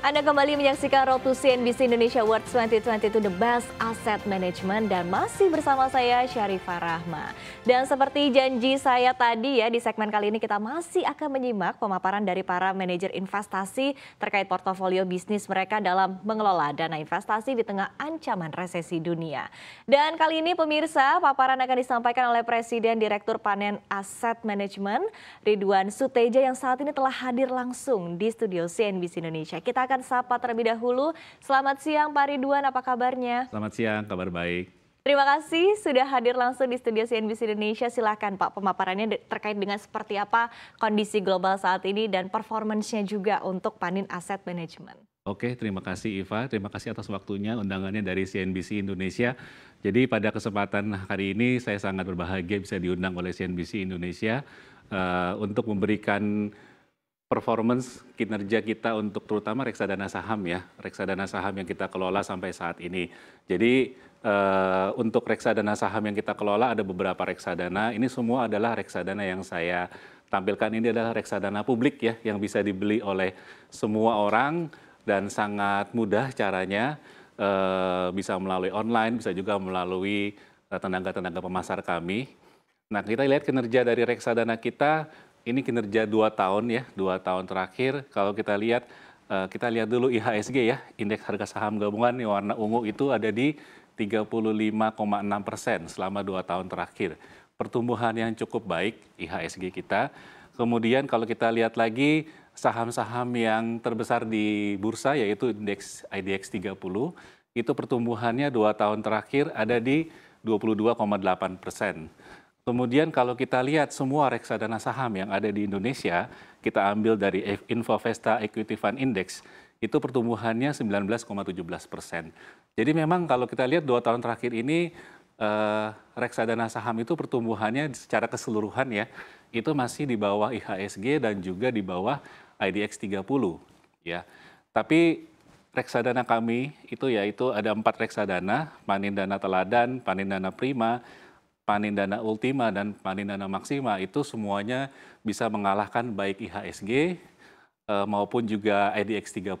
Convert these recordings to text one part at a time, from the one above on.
Anda kembali menyaksikan Road to CNBC Indonesia World 2022 The Best Asset Management dan masih bersama saya Syarifah Rahma. Dan seperti janji saya tadi ya di segmen kali ini kita masih akan menyimak pemaparan dari para manajer investasi terkait portofolio bisnis mereka dalam mengelola dana investasi di tengah ancaman resesi dunia. Dan kali ini pemirsa paparan akan disampaikan oleh Presiden Direktur Panen Asset Management Ridwan Suteja yang saat ini telah hadir langsung di studio CNBC Indonesia. Kita akan sapa terlebih dahulu. Selamat siang Pak Ridwan, apa kabarnya? Selamat siang, kabar baik. Terima kasih sudah hadir langsung di studio CNBC Indonesia. Silahkan Pak, pemaparannya terkait dengan seperti apa kondisi global saat ini dan performancenya juga untuk Panin Asset Management. Oke, terima kasih Iva. Terima kasih atas waktunya, undangannya dari CNBC Indonesia. Jadi pada kesempatan hari ini saya sangat berbahagia bisa diundang oleh CNBC Indonesia uh, untuk memberikan performance kinerja kita untuk terutama reksadana saham ya, reksadana saham yang kita kelola sampai saat ini. Jadi uh, untuk reksadana saham yang kita kelola ada beberapa reksadana, ini semua adalah reksadana yang saya tampilkan ini adalah reksadana publik ya yang bisa dibeli oleh semua orang dan sangat mudah caranya uh, bisa melalui online, bisa juga melalui eh, tenaga-tenaga pemasar kami. Nah, kita lihat kinerja dari reksadana kita ini kinerja dua tahun ya, dua tahun terakhir. Kalau kita lihat, eh, kita lihat dulu IHSG ya, indeks harga saham gabungan yang warna ungu itu ada di 35,6 persen selama dua tahun terakhir. Pertumbuhan yang cukup baik IHSG kita. Kemudian kalau kita lihat lagi saham-saham yang terbesar di bursa yaitu indeks IDX 30 itu pertumbuhannya dua tahun terakhir ada di 22,8 persen. Kemudian kalau kita lihat semua reksadana saham yang ada di Indonesia, kita ambil dari Infovesta Equity Fund Index, itu pertumbuhannya 19,17 persen. Jadi memang kalau kita lihat dua tahun terakhir ini, eh, reksadana saham itu pertumbuhannya secara keseluruhan ya, itu masih di bawah IHSG dan juga di bawah IDX 30 ya. Tapi reksadana kami itu yaitu ada empat reksadana, Panin Dana Teladan, Panin Dana Prima, panen dana ultima dan panen dana maksima itu semuanya bisa mengalahkan baik IHSG eh, maupun juga IDX 30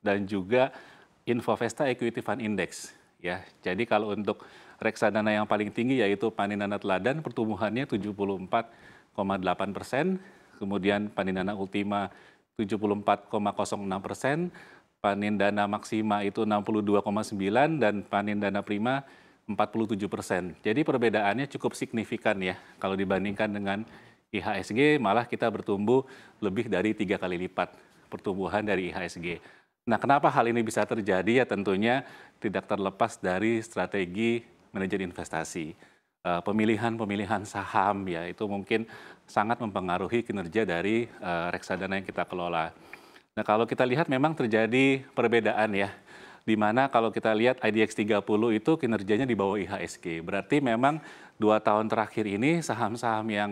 dan juga Infovesta Equity Fund Index ya. Jadi kalau untuk reksadana yang paling tinggi yaitu dana Teladan pertumbuhannya 74,8 persen, kemudian dana Ultima 74,06 persen, dana Maksima itu 62,9 dan dana Prima 47 persen. Jadi perbedaannya cukup signifikan ya kalau dibandingkan dengan IHSG malah kita bertumbuh lebih dari tiga kali lipat pertumbuhan dari IHSG. Nah, kenapa hal ini bisa terjadi? Ya tentunya tidak terlepas dari strategi manajer investasi. Eh, pemilihan-pemilihan saham ya itu mungkin sangat mempengaruhi kinerja dari eh, reksadana yang kita kelola. Nah, kalau kita lihat memang terjadi perbedaan ya di mana kalau kita lihat IDX 30 itu kinerjanya di bawah IHSG. Berarti memang dua tahun terakhir ini saham-saham yang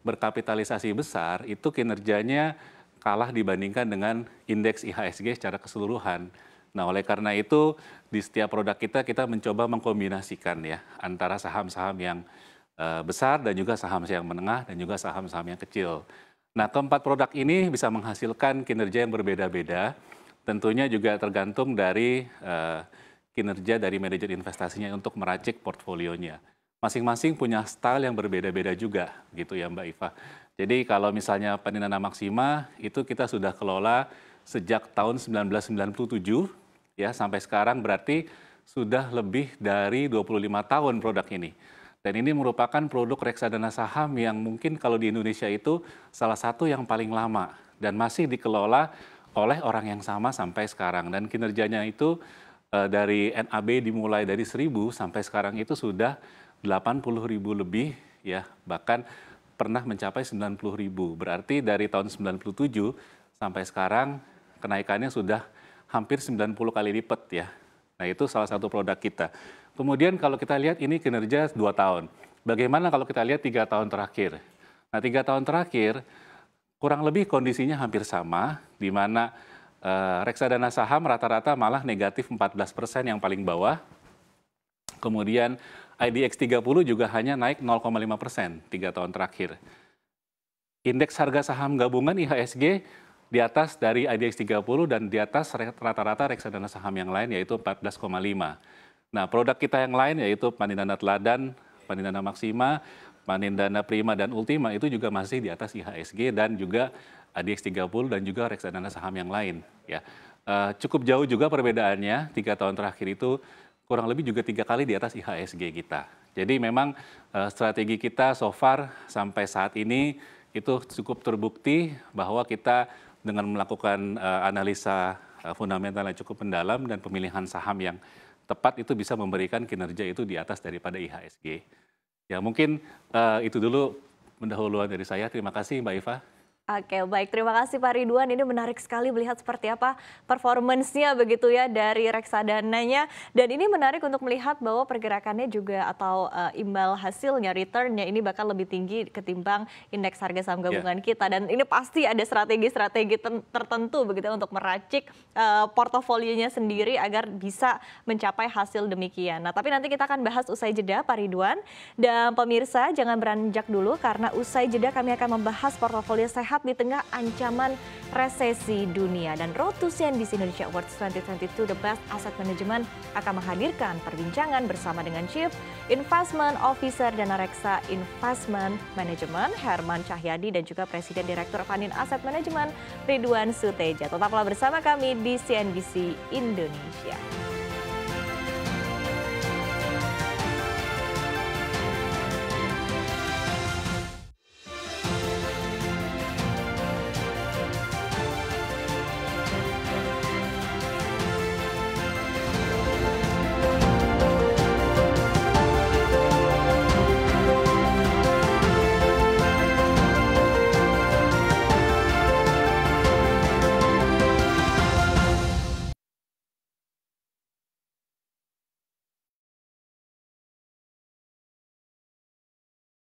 berkapitalisasi besar itu kinerjanya kalah dibandingkan dengan indeks IHSG secara keseluruhan. Nah, oleh karena itu di setiap produk kita kita mencoba mengkombinasikan ya antara saham-saham yang eh, besar dan juga saham yang menengah dan juga saham-saham yang kecil. Nah, keempat produk ini bisa menghasilkan kinerja yang berbeda-beda tentunya juga tergantung dari uh, kinerja dari manajer investasinya untuk meracik portfolionya. Masing-masing punya style yang berbeda-beda juga, gitu ya Mbak Iva. Jadi kalau misalnya Paninana Maxima itu kita sudah kelola sejak tahun 1997 ya sampai sekarang berarti sudah lebih dari 25 tahun produk ini. Dan ini merupakan produk reksadana saham yang mungkin kalau di Indonesia itu salah satu yang paling lama dan masih dikelola oleh orang yang sama sampai sekarang dan kinerjanya itu uh, dari NAB dimulai dari 1000 sampai sekarang itu sudah 80 ribu lebih ya bahkan pernah mencapai 90 ribu berarti dari tahun 97 sampai sekarang kenaikannya sudah hampir 90 kali lipat ya nah itu salah satu produk kita kemudian kalau kita lihat ini kinerja 2 tahun bagaimana kalau kita lihat tiga tahun terakhir nah tiga tahun terakhir kurang lebih kondisinya hampir sama, di mana eh, reksadana saham rata-rata malah negatif 14 persen yang paling bawah. Kemudian IDX 30 juga hanya naik 0,5 persen tiga tahun terakhir. Indeks harga saham gabungan IHSG di atas dari IDX 30 dan di atas rata-rata reksadana saham yang lain yaitu 14,5. Nah, produk kita yang lain yaitu Pandinana Teladan, Pandinana Maksima, panen dana prima dan ultima itu juga masih di atas IHSG dan juga eh, ADX30 dan juga reksadana saham yang lain ya. Uh, cukup jauh juga perbedaannya tiga tahun terakhir itu kurang lebih juga tiga kali di atas IHSG kita. Jadi memang uh, strategi kita so far sampai saat ini itu cukup terbukti bahwa kita dengan melakukan uh, analisa uh, fundamental yang cukup mendalam dan pemilihan saham yang tepat itu bisa memberikan kinerja itu di atas daripada IHSG. Ya mungkin uh, itu dulu pendahuluan dari saya. Terima kasih Mbak Iva. Oke, baik. Terima kasih Pak Ridwan. Ini menarik sekali melihat seperti apa performancenya begitu ya dari reksadananya. Dan ini menarik untuk melihat bahwa pergerakannya juga atau uh, imbal hasilnya, returnnya ini bakal lebih tinggi ketimbang indeks harga saham iya. gabungan yeah. kita. Dan ini pasti ada strategi-strategi tertentu begitu ya untuk meracik uh, portofolionya sendiri agar bisa mencapai hasil demikian. Nah, tapi nanti kita akan bahas usai jeda Pak Ridwan. Dan pemirsa jangan beranjak dulu karena usai jeda kami akan membahas portofolio sehat sehat di tengah ancaman resesi dunia. Dan Road to CNBC Indonesia Awards 2022 The Best Asset Management akan menghadirkan perbincangan bersama dengan Chief Investment Officer dan Reksa Investment Management Herman Cahyadi dan juga Presiden Direktur Panin Asset Management Ridwan Suteja. Tetaplah bersama kami di CNBC Indonesia.